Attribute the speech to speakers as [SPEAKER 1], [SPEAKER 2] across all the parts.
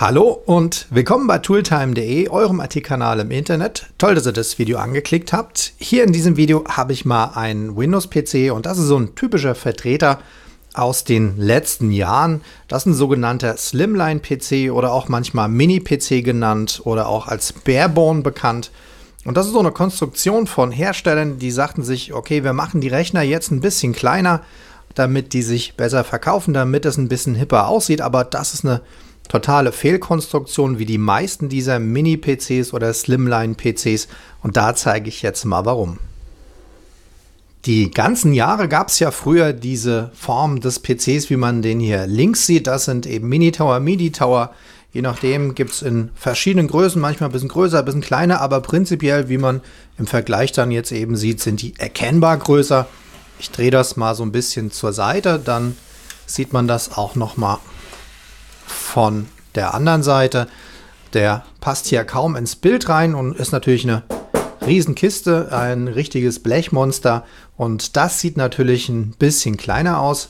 [SPEAKER 1] Hallo und willkommen bei tooltime.de, eurem IT-Kanal im Internet. Toll, dass ihr das Video angeklickt habt. Hier in diesem Video habe ich mal einen Windows-PC und das ist so ein typischer Vertreter aus den letzten Jahren. Das ist ein sogenannter Slimline-PC oder auch manchmal Mini-PC genannt oder auch als Barebone bekannt. Und das ist so eine Konstruktion von Herstellern, die sagten sich, okay, wir machen die Rechner jetzt ein bisschen kleiner, damit die sich besser verkaufen, damit es ein bisschen hipper aussieht, aber das ist eine totale Fehlkonstruktion wie die meisten dieser Mini-PCs oder Slimline-PCs und da zeige ich jetzt mal warum. Die ganzen Jahre gab es ja früher diese Form des PCs, wie man den hier links sieht. Das sind eben Mini-Tower, Midi-Tower. Je nachdem gibt es in verschiedenen Größen, manchmal ein bisschen größer, ein bisschen kleiner, aber prinzipiell, wie man im Vergleich dann jetzt eben sieht, sind die erkennbar größer. Ich drehe das mal so ein bisschen zur Seite, dann sieht man das auch nochmal von der anderen Seite. Der passt hier kaum ins Bild rein und ist natürlich eine Riesenkiste, ein richtiges Blechmonster. Und das sieht natürlich ein bisschen kleiner aus.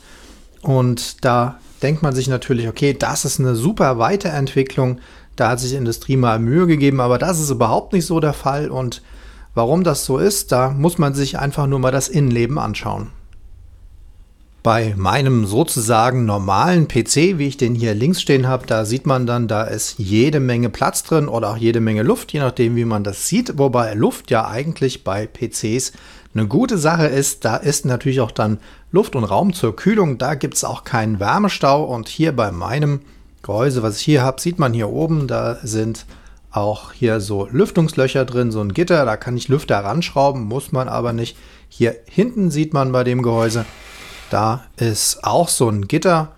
[SPEAKER 1] Und da denkt man sich natürlich, okay, das ist eine super Weiterentwicklung. Da hat sich Industrie mal Mühe gegeben, aber das ist überhaupt nicht so der Fall. Und warum das so ist, da muss man sich einfach nur mal das Innenleben anschauen bei meinem sozusagen normalen PC, wie ich den hier links stehen habe, da sieht man dann, da ist jede Menge Platz drin oder auch jede Menge Luft, je nachdem, wie man das sieht. Wobei Luft ja eigentlich bei PCs eine gute Sache ist. Da ist natürlich auch dann Luft und Raum zur Kühlung. Da gibt es auch keinen Wärmestau. Und hier bei meinem Gehäuse, was ich hier habe, sieht man hier oben, da sind auch hier so Lüftungslöcher drin, so ein Gitter. Da kann ich Lüfter ranschrauben, muss man aber nicht. Hier hinten sieht man bei dem Gehäuse da ist auch so ein Gitter,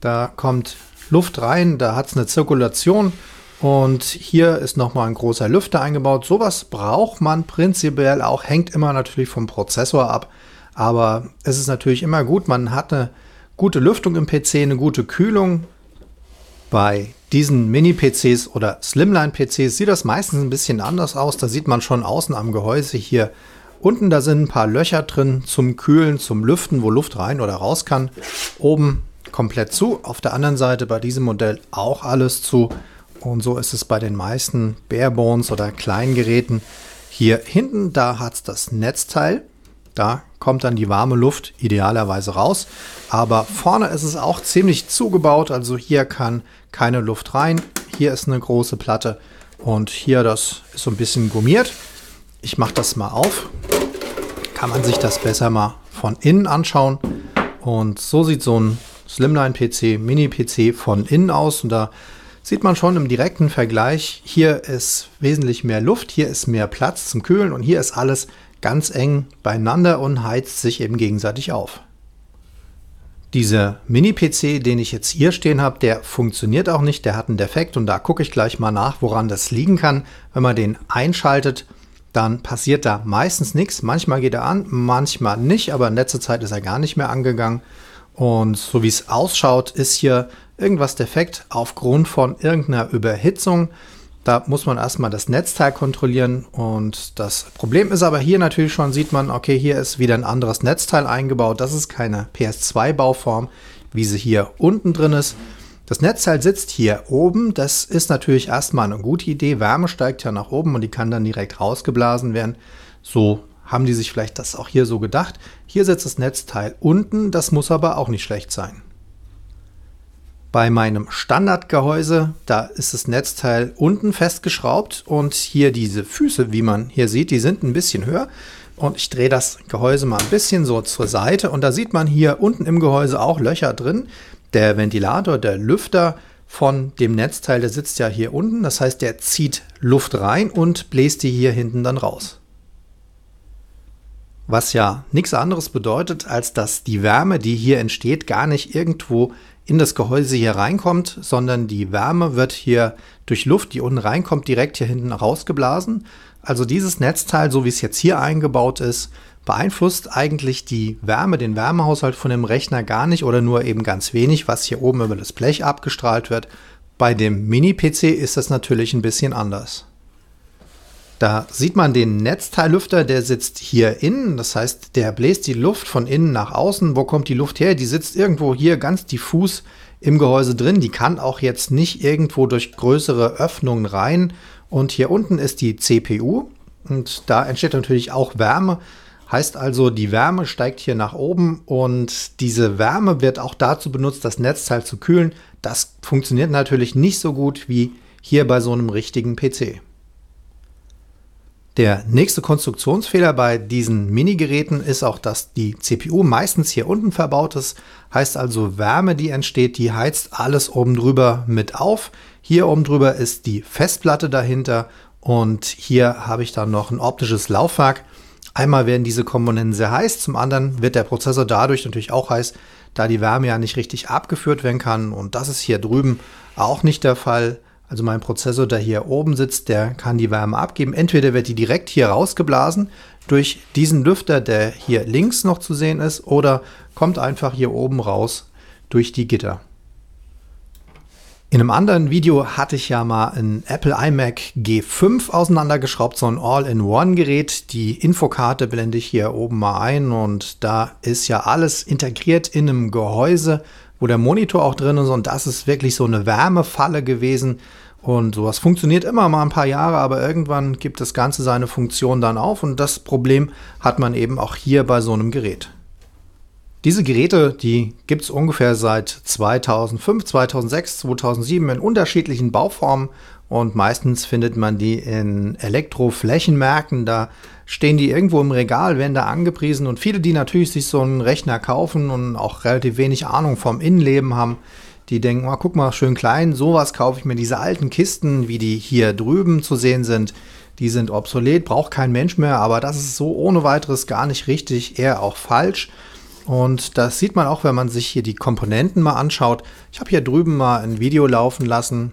[SPEAKER 1] da kommt Luft rein, da hat es eine Zirkulation und hier ist nochmal ein großer Lüfter eingebaut. Sowas braucht man prinzipiell auch, hängt immer natürlich vom Prozessor ab, aber es ist natürlich immer gut, man hat eine gute Lüftung im PC, eine gute Kühlung. Bei diesen Mini-PCs oder Slimline-PCs sieht das meistens ein bisschen anders aus. Da sieht man schon außen am Gehäuse hier Unten, da sind ein paar Löcher drin zum Kühlen, zum Lüften, wo Luft rein oder raus kann. Oben komplett zu. Auf der anderen Seite bei diesem Modell auch alles zu. Und so ist es bei den meisten Barebones oder Kleingeräten. Hier hinten, da hat es das Netzteil. Da kommt dann die warme Luft idealerweise raus. Aber vorne ist es auch ziemlich zugebaut. Also hier kann keine Luft rein. Hier ist eine große Platte. Und hier, das ist so ein bisschen gummiert. Ich mache das mal auf. Kann man sich das besser mal von innen anschauen. Und so sieht so ein Slimline-PC, Mini-PC von innen aus. Und da sieht man schon im direkten Vergleich, hier ist wesentlich mehr Luft, hier ist mehr Platz zum Kühlen und hier ist alles ganz eng beieinander und heizt sich eben gegenseitig auf. Dieser Mini-PC, den ich jetzt hier stehen habe, der funktioniert auch nicht, der hat einen Defekt und da gucke ich gleich mal nach, woran das liegen kann. Wenn man den einschaltet, dann passiert da meistens nichts. Manchmal geht er an, manchmal nicht, aber in letzter Zeit ist er gar nicht mehr angegangen. Und so wie es ausschaut, ist hier irgendwas defekt aufgrund von irgendeiner Überhitzung. Da muss man erstmal das Netzteil kontrollieren und das Problem ist aber hier natürlich schon, sieht man, okay, hier ist wieder ein anderes Netzteil eingebaut. Das ist keine PS2-Bauform, wie sie hier unten drin ist. Das Netzteil sitzt hier oben. Das ist natürlich erstmal eine gute Idee. Wärme steigt ja nach oben und die kann dann direkt rausgeblasen werden. So haben die sich vielleicht das auch hier so gedacht. Hier sitzt das Netzteil unten. Das muss aber auch nicht schlecht sein. Bei meinem Standardgehäuse, da ist das Netzteil unten festgeschraubt und hier diese Füße, wie man hier sieht, die sind ein bisschen höher. Und ich drehe das Gehäuse mal ein bisschen so zur Seite und da sieht man hier unten im Gehäuse auch Löcher drin der Ventilator, der Lüfter von dem Netzteil, der sitzt ja hier unten. Das heißt, der zieht Luft rein und bläst die hier hinten dann raus. Was ja nichts anderes bedeutet, als dass die Wärme, die hier entsteht, gar nicht irgendwo in das Gehäuse hier reinkommt, sondern die Wärme wird hier durch Luft, die unten reinkommt, direkt hier hinten rausgeblasen. Also dieses Netzteil, so wie es jetzt hier eingebaut ist, beeinflusst eigentlich die Wärme, den Wärmehaushalt von dem Rechner gar nicht oder nur eben ganz wenig, was hier oben über das Blech abgestrahlt wird. Bei dem Mini-PC ist das natürlich ein bisschen anders. Da sieht man den Netzteillüfter, der sitzt hier innen, das heißt, der bläst die Luft von innen nach außen. Wo kommt die Luft her? Die sitzt irgendwo hier ganz diffus im Gehäuse drin. Die kann auch jetzt nicht irgendwo durch größere Öffnungen rein. Und hier unten ist die CPU und da entsteht natürlich auch Wärme. Heißt also, die Wärme steigt hier nach oben und diese Wärme wird auch dazu benutzt, das Netzteil zu kühlen. Das funktioniert natürlich nicht so gut wie hier bei so einem richtigen PC. Der nächste Konstruktionsfehler bei diesen Minigeräten ist auch, dass die CPU meistens hier unten verbaut ist. Heißt also, Wärme, die entsteht, die heizt alles oben drüber mit auf. Hier oben drüber ist die Festplatte dahinter und hier habe ich dann noch ein optisches Laufwerk. Einmal werden diese Komponenten sehr heiß, zum anderen wird der Prozessor dadurch natürlich auch heiß, da die Wärme ja nicht richtig abgeführt werden kann. Und das ist hier drüben auch nicht der Fall. Also mein Prozessor, der hier oben sitzt, der kann die Wärme abgeben. Entweder wird die direkt hier rausgeblasen durch diesen Lüfter, der hier links noch zu sehen ist, oder kommt einfach hier oben raus durch die Gitter. In einem anderen Video hatte ich ja mal ein Apple iMac G5 auseinandergeschraubt, so ein All-in-One-Gerät. Die Infokarte blende ich hier oben mal ein und da ist ja alles integriert in einem Gehäuse, wo der Monitor auch drin ist und das ist wirklich so eine Wärmefalle gewesen. Und sowas funktioniert immer mal ein paar Jahre, aber irgendwann gibt das Ganze seine Funktion dann auf und das Problem hat man eben auch hier bei so einem Gerät. Diese Geräte, die gibt es ungefähr seit 2005, 2006, 2007 in unterschiedlichen Bauformen und meistens findet man die in Elektroflächenmärkten. Da stehen die irgendwo im Regal, werden da angepriesen und viele, die natürlich sich so einen Rechner kaufen und auch relativ wenig Ahnung vom Innenleben haben, die denken, oh, guck mal, schön klein, sowas kaufe ich mir. Diese alten Kisten, wie die hier drüben zu sehen sind, die sind obsolet, braucht kein Mensch mehr, aber das ist so ohne weiteres gar nicht richtig, eher auch falsch. Und das sieht man auch, wenn man sich hier die Komponenten mal anschaut. Ich habe hier drüben mal ein Video laufen lassen.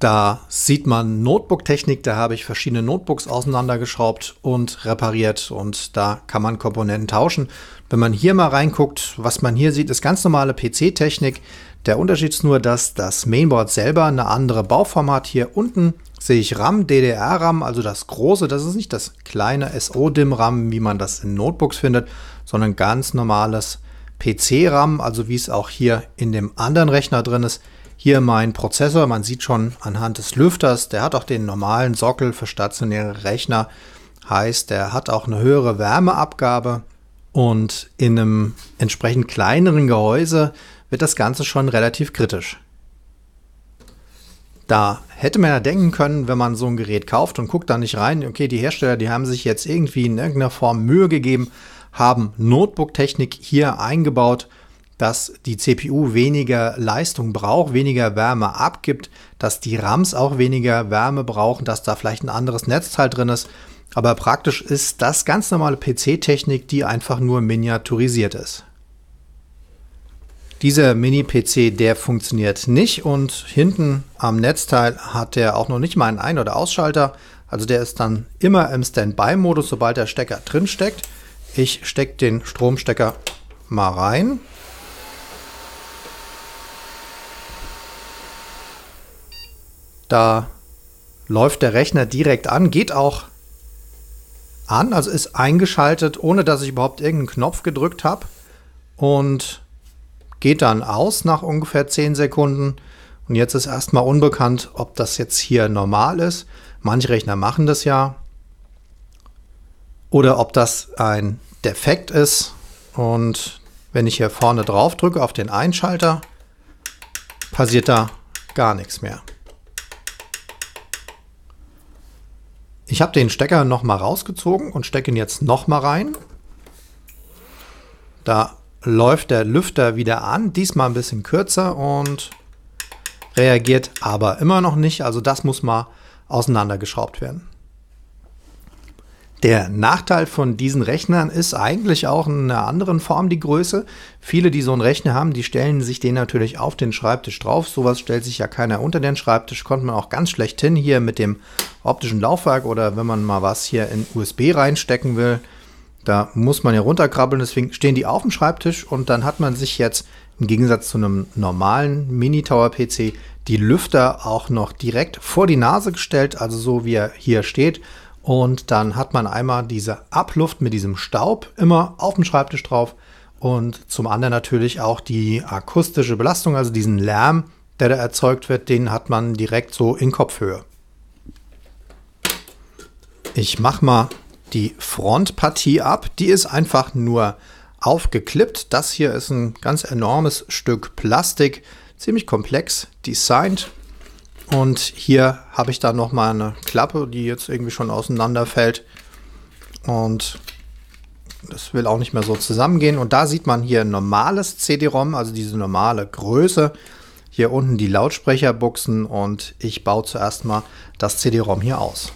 [SPEAKER 1] Da sieht man Notebook-Technik, da habe ich verschiedene Notebooks auseinandergeschraubt und repariert und da kann man Komponenten tauschen. Wenn man hier mal reinguckt, was man hier sieht, ist ganz normale PC-Technik. Der Unterschied ist nur, dass das Mainboard selber eine andere Bauform hat. Hier unten sehe ich RAM, DDR-RAM, also das große, das ist nicht das kleine SO-DIM-RAM, wie man das in Notebooks findet, sondern ganz normales PC-RAM, also wie es auch hier in dem anderen Rechner drin ist. Hier mein Prozessor, man sieht schon anhand des Lüfters, der hat auch den normalen Sockel für stationäre Rechner, heißt, der hat auch eine höhere Wärmeabgabe und in einem entsprechend kleineren Gehäuse wird das Ganze schon relativ kritisch. Da hätte man ja denken können, wenn man so ein Gerät kauft und guckt da nicht rein, okay, die Hersteller, die haben sich jetzt irgendwie in irgendeiner Form Mühe gegeben, haben Notebook-Technik hier eingebaut, dass die CPU weniger Leistung braucht, weniger Wärme abgibt, dass die RAMs auch weniger Wärme brauchen, dass da vielleicht ein anderes Netzteil drin ist. Aber praktisch ist das ganz normale PC-Technik, die einfach nur miniaturisiert ist. Dieser Mini-PC, der funktioniert nicht und hinten am Netzteil hat der auch noch nicht mal einen Ein- oder Ausschalter. Also der ist dann immer im Standby-Modus, sobald der Stecker drin steckt. Ich stecke den Stromstecker mal rein. Da läuft der Rechner direkt an, geht auch an, also ist eingeschaltet, ohne dass ich überhaupt irgendeinen Knopf gedrückt habe. Und geht dann aus nach ungefähr 10 Sekunden. Und jetzt ist erstmal unbekannt, ob das jetzt hier normal ist. Manche Rechner machen das ja. Oder ob das ein Defekt ist. Und wenn ich hier vorne drauf drücke auf den Einschalter, passiert da gar nichts mehr. Ich habe den Stecker nochmal rausgezogen und stecke ihn jetzt nochmal rein. Da läuft der Lüfter wieder an, diesmal ein bisschen kürzer und reagiert aber immer noch nicht. Also das muss mal auseinandergeschraubt werden. Der Nachteil von diesen Rechnern ist eigentlich auch in einer anderen Form die Größe. Viele, die so einen Rechner haben, die stellen sich den natürlich auf den Schreibtisch drauf. Sowas stellt sich ja keiner unter den Schreibtisch. Konnte man auch ganz schlecht hin hier mit dem optischen Laufwerk oder wenn man mal was hier in USB reinstecken will, da muss man ja runterkrabbeln, deswegen stehen die auf dem Schreibtisch und dann hat man sich jetzt im Gegensatz zu einem normalen Mini-Tower-PC die Lüfter auch noch direkt vor die Nase gestellt, also so wie er hier steht. Und dann hat man einmal diese Abluft mit diesem Staub immer auf dem Schreibtisch drauf und zum anderen natürlich auch die akustische Belastung, also diesen Lärm, der da erzeugt wird, den hat man direkt so in Kopfhöhe. Ich mach mal die Frontpartie ab. Die ist einfach nur aufgeklippt. Das hier ist ein ganz enormes Stück Plastik, ziemlich komplex designt. Und hier habe ich dann noch mal eine Klappe, die jetzt irgendwie schon auseinanderfällt. Und das will auch nicht mehr so zusammengehen. Und da sieht man hier ein normales CD-ROM, also diese normale Größe. Hier unten die Lautsprecherbuchsen und ich baue zuerst mal das CD-ROM hier aus.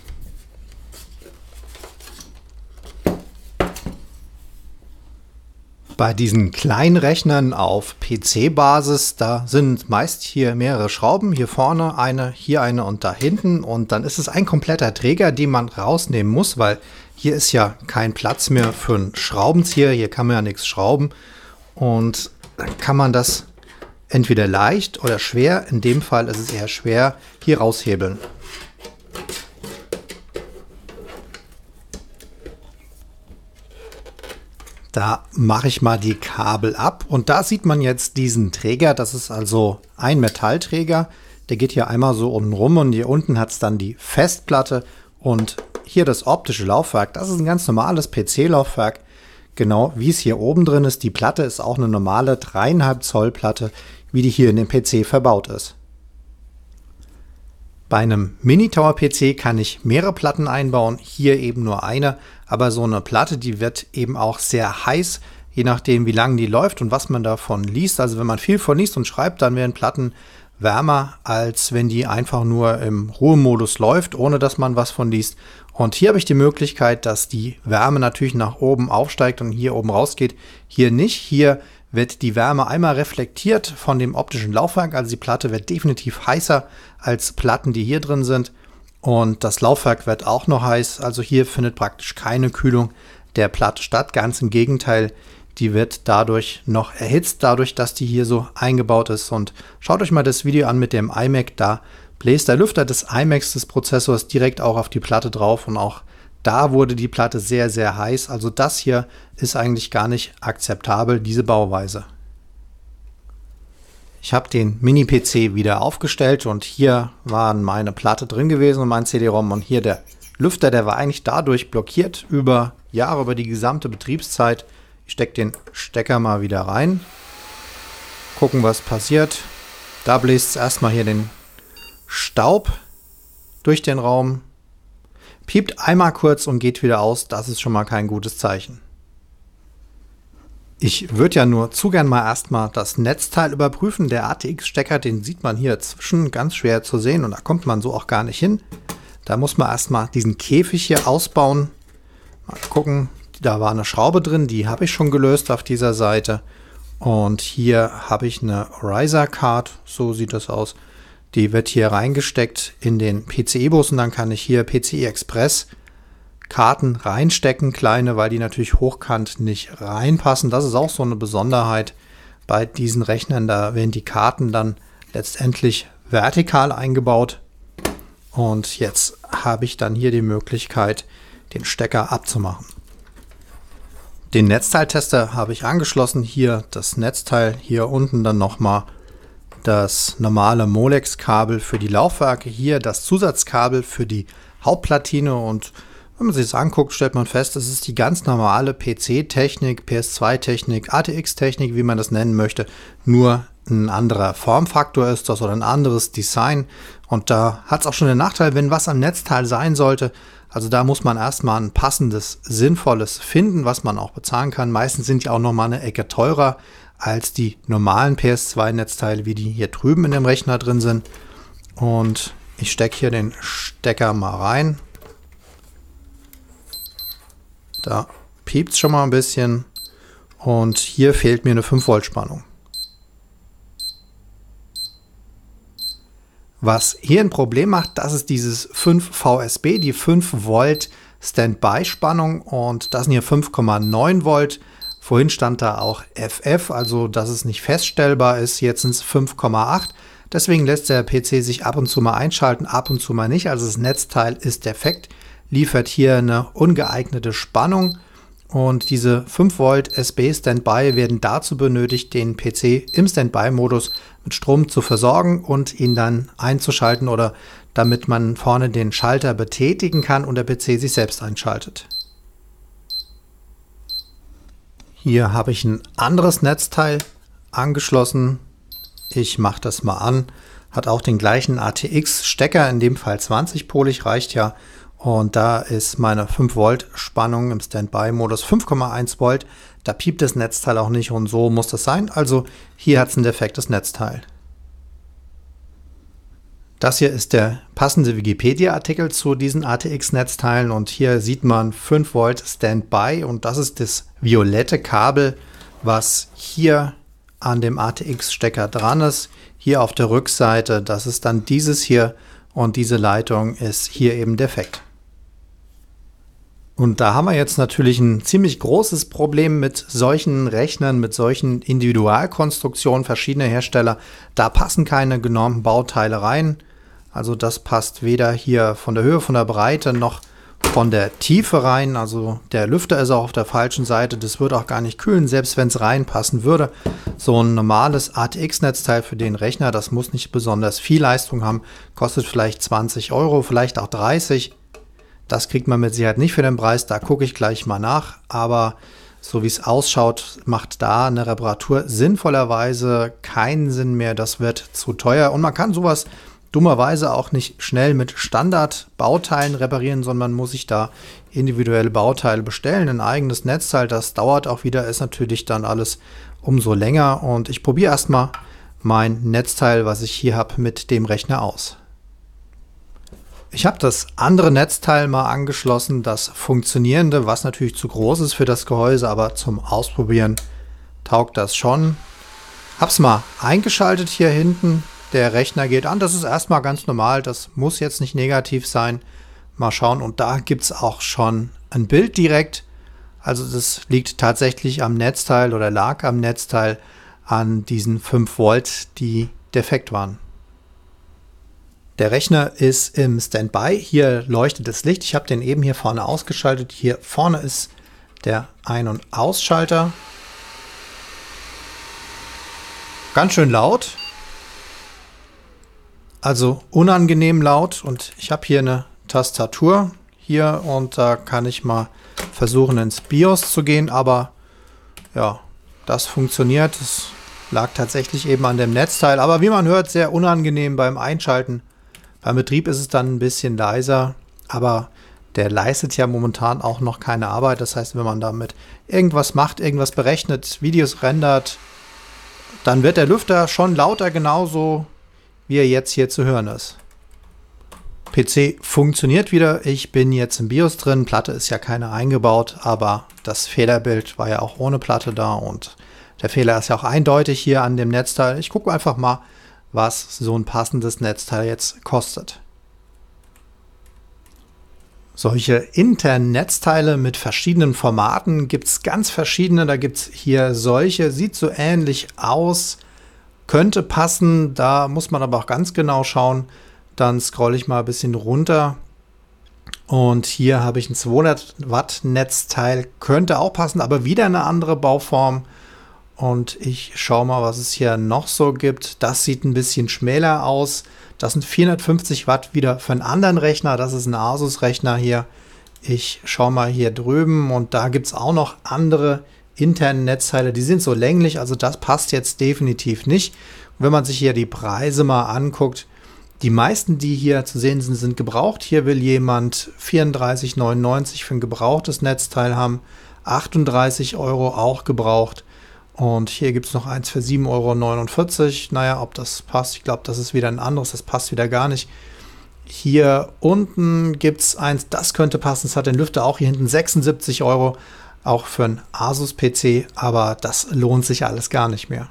[SPEAKER 1] Bei diesen Kleinrechnern auf PC-Basis, da sind meist hier mehrere Schrauben, hier vorne eine, hier eine und da hinten und dann ist es ein kompletter Träger, den man rausnehmen muss, weil hier ist ja kein Platz mehr für einen Schraubenzieher, hier kann man ja nichts schrauben und dann kann man das entweder leicht oder schwer, in dem Fall ist es eher schwer, hier raushebeln. Da mache ich mal die Kabel ab und da sieht man jetzt diesen Träger. Das ist also ein Metallträger. Der geht hier einmal so unten rum und hier unten hat es dann die Festplatte und hier das optische Laufwerk. Das ist ein ganz normales PC-Laufwerk. Genau wie es hier oben drin ist. Die Platte ist auch eine normale 3,5 Zoll Platte, wie die hier in dem PC verbaut ist. Bei einem Mini-Tower-PC kann ich mehrere Platten einbauen, hier eben nur eine, aber so eine Platte, die wird eben auch sehr heiß, je nachdem, wie lange die läuft und was man davon liest. Also wenn man viel von liest und schreibt, dann werden Platten wärmer, als wenn die einfach nur im Ruhemodus läuft, ohne dass man was von liest. Und hier habe ich die Möglichkeit, dass die Wärme natürlich nach oben aufsteigt und hier oben rausgeht. Hier nicht. Hier wird die Wärme einmal reflektiert von dem optischen Laufwerk. Also die Platte wird definitiv heißer als Platten, die hier drin sind. Und das Laufwerk wird auch noch heiß. Also hier findet praktisch keine Kühlung der Platte statt. Ganz im Gegenteil, die wird dadurch noch erhitzt, dadurch, dass die hier so eingebaut ist. Und schaut euch mal das Video an mit dem iMac. Da bläst der Lüfter des iMacs des Prozessors direkt auch auf die Platte drauf und auch da wurde die Platte sehr, sehr heiß. Also das hier ist eigentlich gar nicht akzeptabel, diese Bauweise. Ich habe den Mini-PC wieder aufgestellt und hier waren meine Platte drin gewesen und mein CD-ROM und hier der Lüfter, der war eigentlich dadurch blockiert über Jahre, über die gesamte Betriebszeit. Ich stecke den Stecker mal wieder rein, gucken, was passiert. Da bläst es erstmal hier den Staub durch den Raum, piept einmal kurz und geht wieder aus. Das ist schon mal kein gutes Zeichen. Ich würde ja nur zu gern mal erstmal das Netzteil überprüfen. Der ATX-Stecker, den sieht man hier zwischen, ganz schwer zu sehen und da kommt man so auch gar nicht hin. Da muss man erstmal diesen Käfig hier ausbauen. Mal gucken, da war eine Schraube drin, die habe ich schon gelöst auf dieser Seite. Und hier habe ich eine Riser Card, so sieht das aus. Die wird hier reingesteckt in den PCI-Bus und dann kann ich hier PCI e Express Karten reinstecken, kleine, weil die natürlich hochkant nicht reinpassen. Das ist auch so eine Besonderheit bei diesen Rechnern. Da werden die Karten dann letztendlich vertikal eingebaut. Und jetzt habe ich dann hier die Möglichkeit, den Stecker abzumachen. Den Netzteiltester habe ich angeschlossen. Hier das Netzteil, hier unten dann nochmal das normale Molex-Kabel für die Laufwerke, hier das Zusatzkabel für die Hauptplatine und wenn man sich das anguckt, stellt man fest, es ist die ganz normale PC-Technik, PS2-Technik, ATX-Technik, wie man das nennen möchte, nur ein anderer Formfaktor ist das oder ein anderes Design. Und da hat es auch schon den Nachteil, wenn was am Netzteil sein sollte. Also da muss man erstmal ein passendes, sinnvolles finden, was man auch bezahlen kann. Meistens sind die auch nochmal eine Ecke teurer als die normalen PS2-Netzteile, wie die hier drüben in dem Rechner drin sind. Und ich stecke hier den Stecker mal rein. Da piept es schon mal ein bisschen. Und hier fehlt mir eine 5 Volt Spannung. Was hier ein Problem macht, das ist dieses 5 VSB, die 5 Volt Standby Spannung und das sind hier 5,9 Volt. Vorhin stand da auch FF, also dass es nicht feststellbar ist. Jetzt sind es 5,8. Deswegen lässt der PC sich ab und zu mal einschalten, ab und zu mal nicht. Also das Netzteil ist defekt liefert hier eine ungeeignete Spannung und diese 5 Volt SB Standby werden dazu benötigt, den PC im Standby-Modus mit Strom zu versorgen und ihn dann einzuschalten oder damit man vorne den Schalter betätigen kann und der PC sich selbst einschaltet. Hier habe ich ein anderes Netzteil angeschlossen. Ich mache das mal an. Hat auch den gleichen ATX-Stecker, in dem Fall 20-polig, reicht ja und da ist meine 5 Volt Spannung im Standby-Modus 5,1 Volt. Da piept das Netzteil auch nicht und so muss das sein. Also hier hat es ein defektes Netzteil. Das hier ist der passende Wikipedia-Artikel zu diesen ATX-Netzteilen und hier sieht man 5 Volt Standby und das ist das violette Kabel, was hier an dem ATX-Stecker dran ist. Hier auf der Rückseite, das ist dann dieses hier und diese Leitung ist hier eben defekt. Und da haben wir jetzt natürlich ein ziemlich großes Problem mit solchen Rechnern, mit solchen Individualkonstruktionen verschiedener Hersteller. Da passen keine genormten Bauteile rein. Also das passt weder hier von der Höhe, von der Breite noch von der Tiefe rein. Also der Lüfter ist auch auf der falschen Seite. Das wird auch gar nicht kühlen, selbst wenn es reinpassen würde. So ein normales ATX-Netzteil für den Rechner, das muss nicht besonders viel Leistung haben. Kostet vielleicht 20 Euro, vielleicht auch 30 das kriegt man mit Sicherheit nicht für den Preis, da gucke ich gleich mal nach. Aber so wie es ausschaut, macht da eine Reparatur sinnvollerweise keinen Sinn mehr. Das wird zu teuer. Und man kann sowas dummerweise auch nicht schnell mit Standardbauteilen reparieren, sondern man muss sich da individuelle Bauteile bestellen. Ein eigenes Netzteil, das dauert auch wieder, ist natürlich dann alles umso länger. Und ich probiere erstmal mein Netzteil, was ich hier habe, mit dem Rechner aus. Ich habe das andere Netzteil mal angeschlossen, das funktionierende, was natürlich zu groß ist für das Gehäuse, aber zum Ausprobieren taugt das schon. Hab's mal eingeschaltet hier hinten. Der Rechner geht an. Das ist erstmal ganz normal. Das muss jetzt nicht negativ sein. Mal schauen. Und da gibt es auch schon ein Bild direkt. Also das liegt tatsächlich am Netzteil oder lag am Netzteil an diesen 5 Volt, die defekt waren. Der Rechner ist im Standby. Hier leuchtet das Licht. Ich habe den eben hier vorne ausgeschaltet. Hier vorne ist der Ein- und Ausschalter. Ganz schön laut. Also unangenehm laut. Und ich habe hier eine Tastatur hier und da kann ich mal versuchen ins BIOS zu gehen. Aber ja, das funktioniert. Es lag tatsächlich eben an dem Netzteil. Aber wie man hört, sehr unangenehm beim Einschalten. Beim Betrieb ist es dann ein bisschen leiser, aber der leistet ja momentan auch noch keine Arbeit. Das heißt, wenn man damit irgendwas macht, irgendwas berechnet, Videos rendert, dann wird der Lüfter schon lauter, genauso wie er jetzt hier zu hören ist. PC funktioniert wieder. Ich bin jetzt im BIOS drin. Platte ist ja keine eingebaut, aber das Fehlerbild war ja auch ohne Platte da und der Fehler ist ja auch eindeutig hier an dem Netzteil. Ich gucke einfach mal, was so ein passendes Netzteil jetzt kostet. Solche internen Netzteile mit verschiedenen Formaten gibt es ganz verschiedene. Da gibt es hier solche, sieht so ähnlich aus, könnte passen. Da muss man aber auch ganz genau schauen. Dann scrolle ich mal ein bisschen runter. Und hier habe ich ein 200 Watt Netzteil, könnte auch passen, aber wieder eine andere Bauform. Und ich schaue mal, was es hier noch so gibt. Das sieht ein bisschen schmäler aus. Das sind 450 Watt wieder für einen anderen Rechner. Das ist ein Asus-Rechner hier. Ich schaue mal hier drüben und da gibt es auch noch andere internen Netzteile. Die sind so länglich, also das passt jetzt definitiv nicht. Und wenn man sich hier die Preise mal anguckt, die meisten, die hier zu sehen sind, sind gebraucht. Hier will jemand 34,99 für ein gebrauchtes Netzteil haben, 38 Euro auch gebraucht. Und hier gibt es noch eins für 7,49 Euro. Naja, ob das passt, ich glaube, das ist wieder ein anderes, das passt wieder gar nicht. Hier unten gibt es eins, das könnte passen, es hat den Lüfter auch hier hinten 76 Euro, auch für einen Asus-PC, aber das lohnt sich alles gar nicht mehr.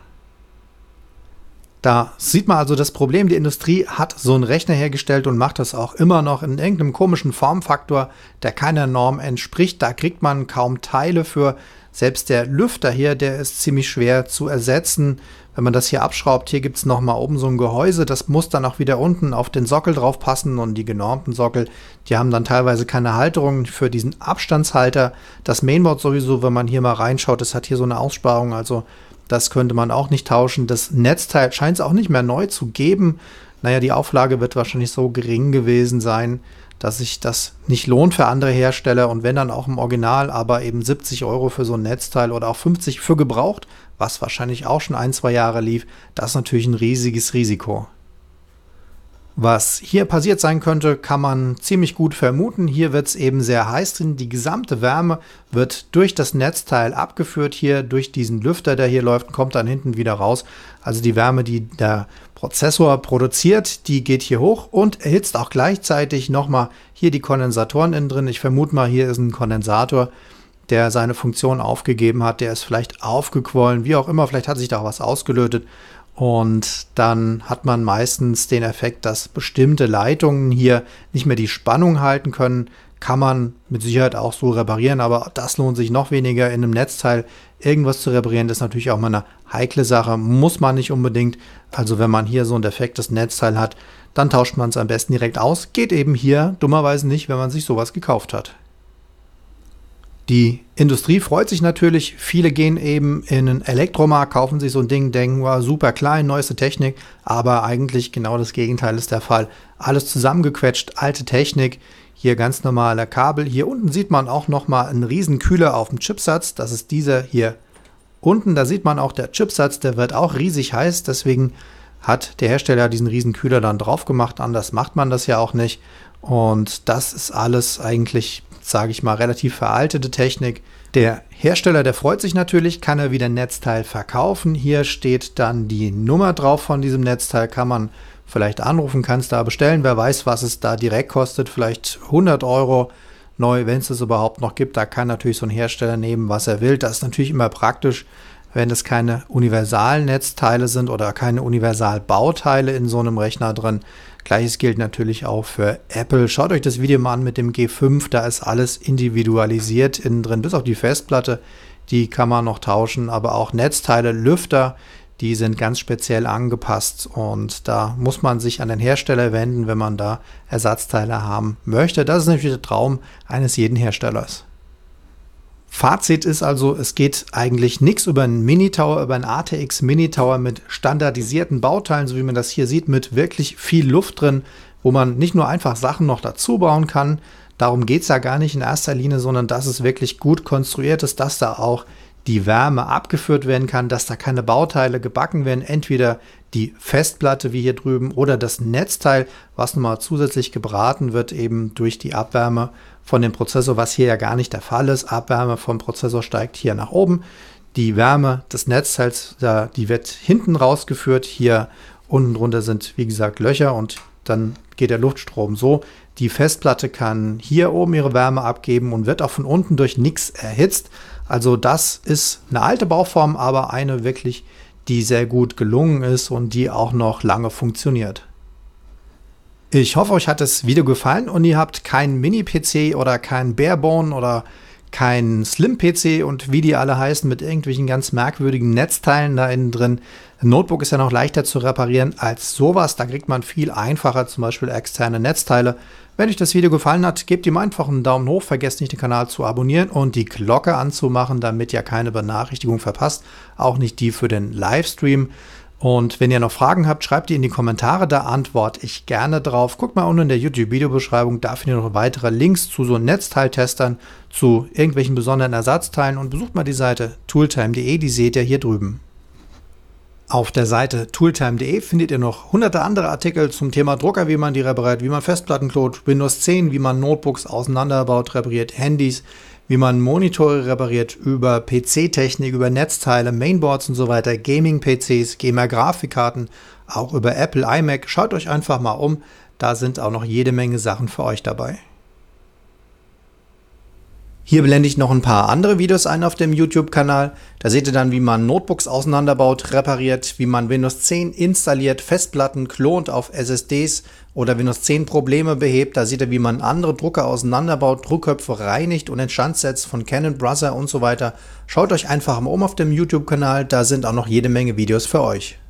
[SPEAKER 1] Da sieht man also das Problem, die Industrie hat so einen Rechner hergestellt und macht das auch immer noch in irgendeinem komischen Formfaktor, der keiner Norm entspricht. Da kriegt man kaum Teile für. Selbst der Lüfter hier, der ist ziemlich schwer zu ersetzen. Wenn man das hier abschraubt, hier gibt es nochmal oben so ein Gehäuse, das muss dann auch wieder unten auf den Sockel drauf passen und die genormten Sockel, die haben dann teilweise keine Halterung für diesen Abstandshalter. Das Mainboard sowieso, wenn man hier mal reinschaut, das hat hier so eine Aussparung, also das könnte man auch nicht tauschen. Das Netzteil scheint es auch nicht mehr neu zu geben. Naja, die Auflage wird wahrscheinlich so gering gewesen sein, dass sich das nicht lohnt für andere Hersteller und wenn dann auch im Original, aber eben 70 Euro für so ein Netzteil oder auch 50 für gebraucht, was wahrscheinlich auch schon ein, zwei Jahre lief, das ist natürlich ein riesiges Risiko. Was hier passiert sein könnte, kann man ziemlich gut vermuten. Hier wird es eben sehr heiß drin. Die gesamte Wärme wird durch das Netzteil abgeführt, hier durch diesen Lüfter, der hier läuft, kommt dann hinten wieder raus. Also die Wärme, die der Prozessor produziert, die geht hier hoch und erhitzt auch gleichzeitig nochmal hier die Kondensatoren innen drin. Ich vermute mal, hier ist ein Kondensator, der seine Funktion aufgegeben hat. Der ist vielleicht aufgequollen, wie auch immer. Vielleicht hat sich da was ausgelötet und dann hat man meistens den Effekt, dass bestimmte Leitungen hier nicht mehr die Spannung halten können. Kann man mit Sicherheit auch so reparieren, aber das lohnt sich noch weniger. In einem Netzteil irgendwas zu reparieren, ist natürlich auch mal eine heikle Sache. Muss man nicht unbedingt. Also wenn man hier so ein defektes Netzteil hat, dann tauscht man es am besten direkt aus. Geht eben hier dummerweise nicht, wenn man sich sowas gekauft hat. Die Industrie freut sich natürlich. Viele gehen eben in einen Elektromarkt, kaufen sich so ein Ding, denken, wow, super klein, neueste Technik. Aber eigentlich genau das Gegenteil ist der Fall. Alles zusammengequetscht, alte Technik. Hier ganz normale Kabel. Hier unten sieht man auch nochmal einen riesen Kühler auf dem Chipsatz. Das ist dieser hier unten. Da sieht man auch der Chipsatz, der wird auch riesig heiß. Deswegen hat der Hersteller diesen riesen Kühler dann drauf gemacht. Anders macht man das ja auch nicht. Und das ist alles eigentlich sage ich mal, relativ veraltete Technik. Der Hersteller, der freut sich natürlich, kann er wieder ein Netzteil verkaufen. Hier steht dann die Nummer drauf von diesem Netzteil, kann man vielleicht anrufen, kann es da bestellen. Wer weiß, was es da direkt kostet, vielleicht 100 Euro neu, wenn es das überhaupt noch gibt. Da kann natürlich so ein Hersteller nehmen, was er will. Das ist natürlich immer praktisch wenn es keine Universalnetzteile sind oder keine Universalbauteile in so einem Rechner drin. Gleiches gilt natürlich auch für Apple. Schaut euch das Video mal an mit dem G5, da ist alles individualisiert innen drin, bis auf die Festplatte, die kann man noch tauschen, aber auch Netzteile, Lüfter, die sind ganz speziell angepasst und da muss man sich an den Hersteller wenden, wenn man da Ersatzteile haben möchte. Das ist natürlich der Traum eines jeden Herstellers. Fazit ist also, es geht eigentlich nichts über einen Mini-Tower, über einen ATX Mini-Tower mit standardisierten Bauteilen, so wie man das hier sieht, mit wirklich viel Luft drin, wo man nicht nur einfach Sachen noch dazu bauen kann. Darum geht es ja gar nicht in erster Linie, sondern dass es wirklich gut konstruiert ist, dass da auch die Wärme abgeführt werden kann, dass da keine Bauteile gebacken werden, entweder die Festplatte wie hier drüben oder das Netzteil, was nochmal zusätzlich gebraten wird eben durch die Abwärme von dem Prozessor, was hier ja gar nicht der Fall ist. Abwärme vom Prozessor steigt hier nach oben. Die Wärme des Netzteils, die wird hinten rausgeführt. Hier unten drunter sind, wie gesagt, Löcher und dann geht der Luftstrom so. Die Festplatte kann hier oben ihre Wärme abgeben und wird auch von unten durch nichts erhitzt. Also das ist eine alte Bauform, aber eine wirklich, die sehr gut gelungen ist und die auch noch lange funktioniert. Ich hoffe, euch hat das Video gefallen und ihr habt keinen Mini-PC oder keinen Barebone oder keinen Slim-PC und wie die alle heißen mit irgendwelchen ganz merkwürdigen Netzteilen da innen drin. Ein Notebook ist ja noch leichter zu reparieren als sowas. Da kriegt man viel einfacher zum Beispiel externe Netzteile. Wenn euch das Video gefallen hat, gebt ihm einfach einen Daumen hoch, vergesst nicht den Kanal zu abonnieren und die Glocke anzumachen, damit ihr keine Benachrichtigung verpasst, auch nicht die für den Livestream. Und wenn ihr noch Fragen habt, schreibt die in die Kommentare, da antworte ich gerne drauf. Guckt mal unten in der YouTube-Videobeschreibung, da findet ihr noch weitere Links zu so Netzteiltestern, zu irgendwelchen besonderen Ersatzteilen und besucht mal die Seite tooltime.de, die seht ihr hier drüben. Auf der Seite tooltime.de findet ihr noch hunderte andere Artikel zum Thema Drucker, wie man die repariert, wie man Festplatten klot, Windows 10, wie man Notebooks auseinanderbaut, repariert, Handys, wie man Monitore repariert, über PC-Technik, über Netzteile, Mainboards und so weiter, Gaming-PCs, Gamer-Grafikkarten, auch über Apple iMac. Schaut euch einfach mal um, da sind auch noch jede Menge Sachen für euch dabei. Hier blende ich noch ein paar andere Videos ein auf dem YouTube-Kanal. Da seht ihr dann, wie man Notebooks auseinanderbaut, repariert, wie man Windows 10 installiert, Festplatten klont auf SSDs oder Windows 10 Probleme behebt. Da seht ihr, wie man andere Drucker auseinanderbaut, Druckköpfe reinigt und Instandsetzt von Canon Brother und so weiter. Schaut euch einfach mal um auf dem YouTube-Kanal, da sind auch noch jede Menge Videos für euch.